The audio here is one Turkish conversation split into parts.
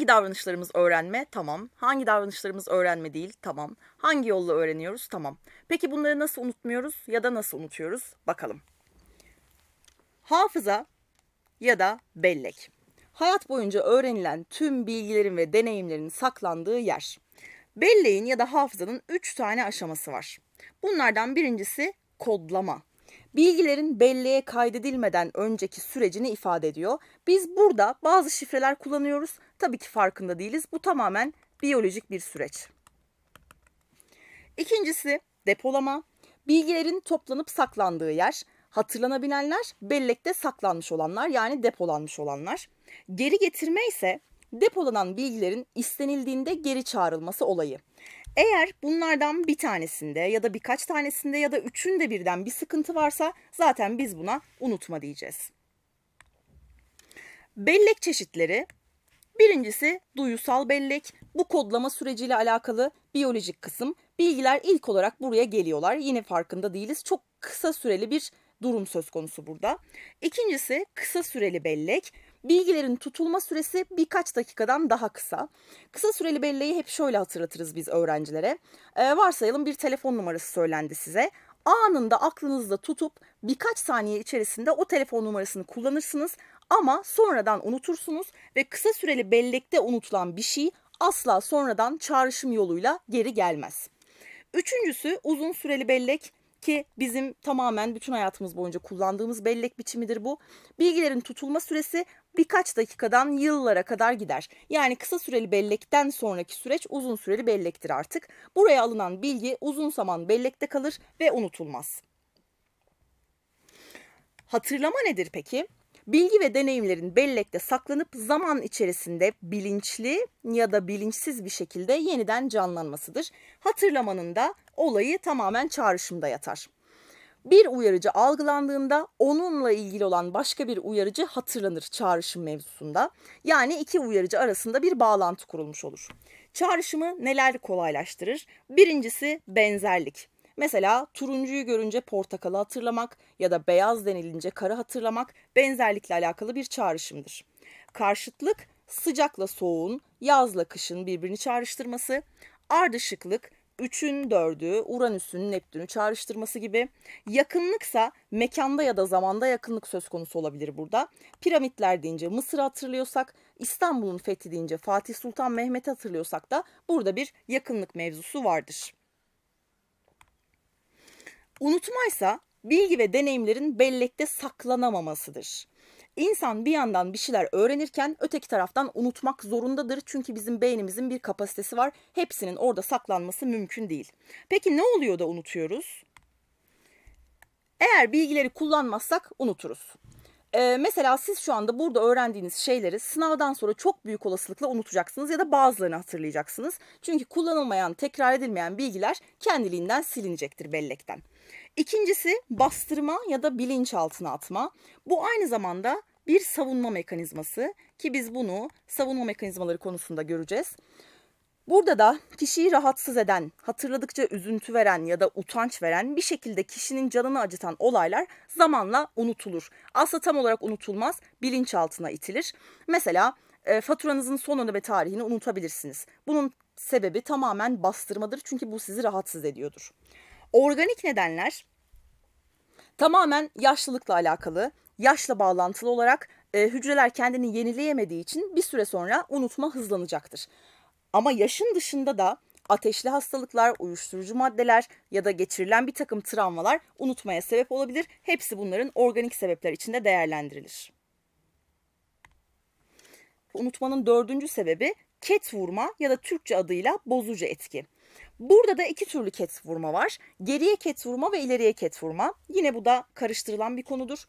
Hangi davranışlarımız öğrenme? Tamam. Hangi davranışlarımız öğrenme değil? Tamam. Hangi yolla öğreniyoruz? Tamam. Peki bunları nasıl unutmuyoruz ya da nasıl unutuyoruz? Bakalım. Hafıza ya da bellek. Hayat boyunca öğrenilen tüm bilgilerin ve deneyimlerin saklandığı yer. Belleğin ya da hafızanın 3 tane aşaması var. Bunlardan birincisi kodlama. Bilgilerin belleğe kaydedilmeden önceki sürecini ifade ediyor. Biz burada bazı şifreler kullanıyoruz Tabii ki farkında değiliz. Bu tamamen biyolojik bir süreç. İkincisi depolama. Bilgilerin toplanıp saklandığı yer. Hatırlanabilenler bellekte saklanmış olanlar yani depolanmış olanlar. Geri getirme ise depolanan bilgilerin istenildiğinde geri çağrılması olayı. Eğer bunlardan bir tanesinde ya da birkaç tanesinde ya da üçünde birden bir sıkıntı varsa zaten biz buna unutma diyeceğiz. Bellek çeşitleri Birincisi duyusal bellek. Bu kodlama süreciyle alakalı biyolojik kısım. Bilgiler ilk olarak buraya geliyorlar. Yine farkında değiliz. Çok kısa süreli bir durum söz konusu burada. İkincisi kısa süreli bellek. Bilgilerin tutulma süresi birkaç dakikadan daha kısa. Kısa süreli belleği hep şöyle hatırlatırız biz öğrencilere. Ee, varsayalım bir telefon numarası söylendi size. Anında aklınızda tutup birkaç saniye içerisinde o telefon numarasını kullanırsınız ama sonradan unutursunuz ve kısa süreli bellekte unutulan bir şey asla sonradan çağrışım yoluyla geri gelmez. Üçüncüsü uzun süreli bellek ki bizim tamamen bütün hayatımız boyunca kullandığımız bellek biçimidir bu. Bilgilerin tutulma süresi birkaç dakikadan yıllara kadar gider. Yani kısa süreli bellekten sonraki süreç uzun süreli bellektir artık. Buraya alınan bilgi uzun zaman bellekte kalır ve unutulmaz. Hatırlama nedir peki? Bilgi ve deneyimlerin bellekte saklanıp zaman içerisinde bilinçli ya da bilinçsiz bir şekilde yeniden canlanmasıdır. Hatırlamanın da olayı tamamen çağrışımda yatar. Bir uyarıcı algılandığında onunla ilgili olan başka bir uyarıcı hatırlanır çağrışım mevzusunda. Yani iki uyarıcı arasında bir bağlantı kurulmuş olur. Çağrışımı neler kolaylaştırır? Birincisi benzerlik. Mesela turuncuyu görünce portakalı hatırlamak ya da beyaz denilince kara hatırlamak benzerlikle alakalı bir çağrışımdır. Karşıtlık sıcakla soğuğun, yazla kışın birbirini çağrıştırması, ardışıklık üçün dördü, Uranüs'ün Neptün'ü çağrıştırması gibi. Yakınlıksa mekanda ya da zamanda yakınlık söz konusu olabilir burada. Piramitler deyince Mısır hatırlıyorsak, İstanbul'un fethi deyince Fatih Sultan Mehmet'i hatırlıyorsak da burada bir yakınlık mevzusu vardır. Unutmaysa bilgi ve deneyimlerin bellekte saklanamamasıdır. İnsan bir yandan bir şeyler öğrenirken öteki taraftan unutmak zorundadır. Çünkü bizim beynimizin bir kapasitesi var. Hepsinin orada saklanması mümkün değil. Peki ne oluyor da unutuyoruz? Eğer bilgileri kullanmazsak unuturuz. Ee, mesela siz şu anda burada öğrendiğiniz şeyleri sınavdan sonra çok büyük olasılıkla unutacaksınız ya da bazılarını hatırlayacaksınız. Çünkü kullanılmayan, tekrar edilmeyen bilgiler kendiliğinden silinecektir bellekten. İkincisi bastırma ya da bilinçaltına atma. Bu aynı zamanda bir savunma mekanizması ki biz bunu savunma mekanizmaları konusunda göreceğiz. Burada da kişiyi rahatsız eden, hatırladıkça üzüntü veren ya da utanç veren bir şekilde kişinin canını acıtan olaylar zamanla unutulur. Aslında tam olarak unutulmaz, bilinçaltına itilir. Mesela e, faturanızın son ödeme tarihini unutabilirsiniz. Bunun sebebi tamamen bastırmadır çünkü bu sizi rahatsız ediyordur. Organik nedenler tamamen yaşlılıkla alakalı, yaşla bağlantılı olarak e, hücreler kendini yenileyemediği için bir süre sonra unutma hızlanacaktır. Ama yaşın dışında da ateşli hastalıklar, uyuşturucu maddeler ya da geçirilen bir takım travmalar unutmaya sebep olabilir. Hepsi bunların organik sebepler içinde değerlendirilir. Unutmanın dördüncü sebebi ket vurma ya da Türkçe adıyla bozucu etki. Burada da iki türlü ket vurma var. Geriye ket vurma ve ileriye ket vurma. Yine bu da karıştırılan bir konudur.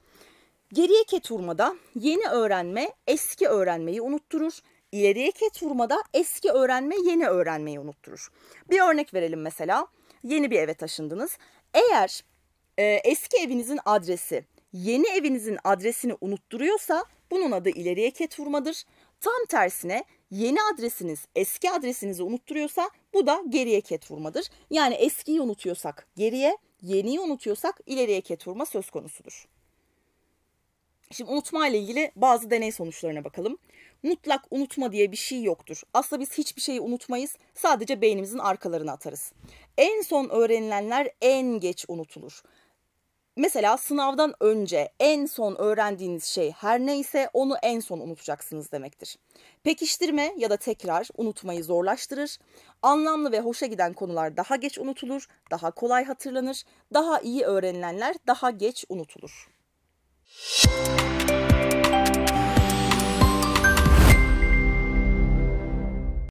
Geriye ket vurmada yeni öğrenme eski öğrenmeyi unutturur ileriye ket vurmada eski öğrenme yeni öğrenmeyi unutturur. Bir örnek verelim mesela. Yeni bir eve taşındınız. Eğer e, eski evinizin adresi yeni evinizin adresini unutturuyorsa bunun adı ileriye ket vurmadır. Tam tersine yeni adresiniz eski adresinizi unutturuyorsa bu da geriye ket vurmadır. Yani eskiyi unutuyorsak geriye, yeniyi unutuyorsak ileriye ket vurma söz konusudur. Şimdi unutma ile ilgili bazı deney sonuçlarına bakalım mutlak unutma diye bir şey yoktur. Aslında biz hiçbir şeyi unutmayız. Sadece beynimizin arkalarına atarız. En son öğrenilenler en geç unutulur. Mesela sınavdan önce en son öğrendiğiniz şey her neyse onu en son unutacaksınız demektir. Pekiştirme ya da tekrar unutmayı zorlaştırır. Anlamlı ve hoşa giden konular daha geç unutulur, daha kolay hatırlanır, daha iyi öğrenilenler daha geç unutulur. Müzik